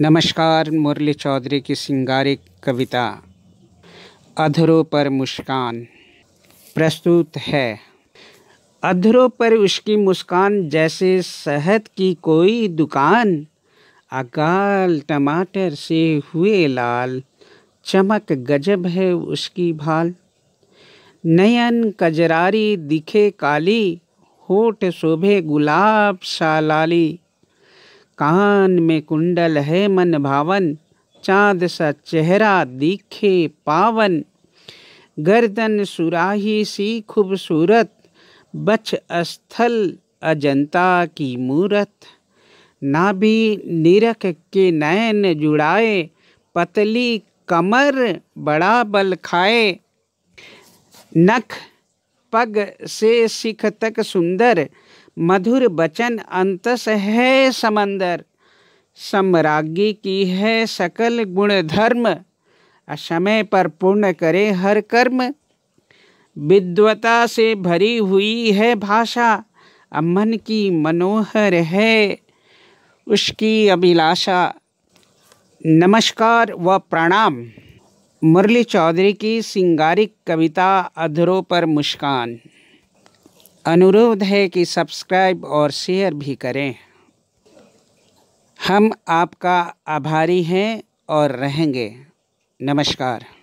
नमस्कार मुरली चौधरी की सिंगारिक कविता अधरों पर मुस्कान प्रस्तुत है अधरों पर उसकी मुस्कान जैसे शहद की कोई दुकान अकाल टमाटर से हुए लाल चमक गजब है उसकी भाल नयन कजरारी दिखे काली होठ शोभे गुलाब सा लाली कान में कुंडल है मन भावन चांद सा चेहरा दिखे पावन गर्दन सुराही सी खूबसूरत बच स्थल अजंता की मूरत नाभि निरख के नैन जुड़ाए पतली कमर बड़ा बल खाए नख पग से सिख तक सुंदर मधुर बचन अंतस है समंदर सम्राज्ञी की है सकल गुण धर्म असमय पर पूर्ण करे हर कर्म विद्वता से भरी हुई है भाषा अमन की मनोहर है उसकी अभिलाषा नमस्कार व प्रणाम मुरली चौधरी की सिंगारिक कविता अधरों पर मुस्कान अनुरोध है कि सब्सक्राइब और शेयर भी करें हम आपका आभारी हैं और रहेंगे नमस्कार